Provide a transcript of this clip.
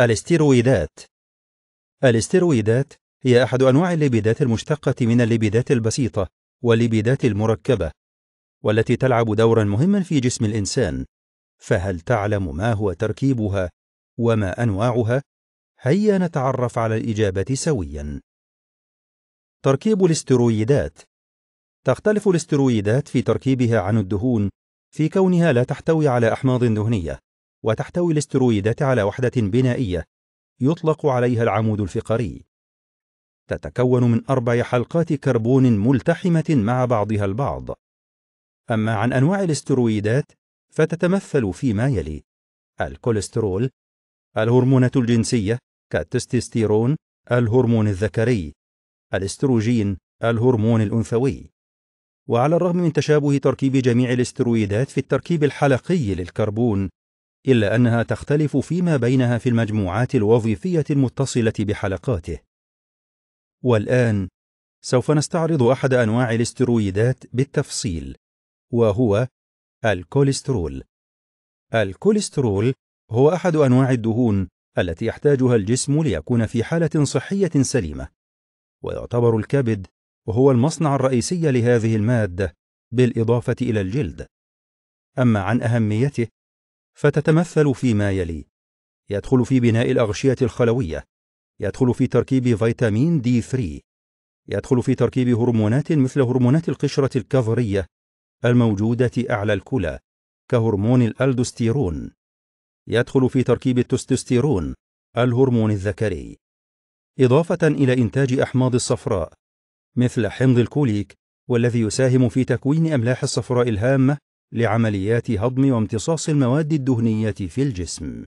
الاستيرويدات الاستيرويدات هي أحد أنواع الليبيدات المشتقة من الليبيدات البسيطة والليبيدات المركبة والتي تلعب دورا مهما في جسم الإنسان فهل تعلم ما هو تركيبها وما أنواعها؟ هيا نتعرف على الإجابة سويا تركيب الاسترويدات تختلف الاسترويدات في تركيبها عن الدهون في كونها لا تحتوي على أحماض دهنية وتحتوي الاسترويدات على وحدة بنائية يطلق عليها العمود الفقري تتكون من أربع حلقات كربون ملتحمة مع بعضها البعض أما عن أنواع الاسترويدات فتتمثل فيما يلي الكوليسترول الهرمونات الجنسية كالتستستيرون، الهرمون الذكري الاستروجين الهرمون الأنثوي وعلى الرغم من تشابه تركيب جميع الاسترويدات في التركيب الحلقي للكربون إلا أنها تختلف فيما بينها في المجموعات الوظيفية المتصلة بحلقاته. والآن سوف نستعرض أحد أنواع الاسترويدات بالتفصيل، وهو الكوليسترول. الكوليسترول هو أحد أنواع الدهون التي يحتاجها الجسم ليكون في حالة صحية سليمة، ويعتبر الكبد وهو المصنع الرئيسي لهذه المادة بالإضافة إلى الجلد. أما عن أهميته فتتمثل فيما يلي يدخل في بناء الأغشية الخلوية يدخل في تركيب فيتامين دي 3 يدخل في تركيب هرمونات مثل هرمونات القشرة الكظرية الموجودة أعلى الكلى كهرمون الألدوستيرون يدخل في تركيب التستوستيرون الهرمون الذكري إضافة إلى إنتاج أحماض الصفراء مثل حمض الكوليك والذي يساهم في تكوين أملاح الصفراء الهامة لعمليات هضم وامتصاص المواد الدهنية في الجسم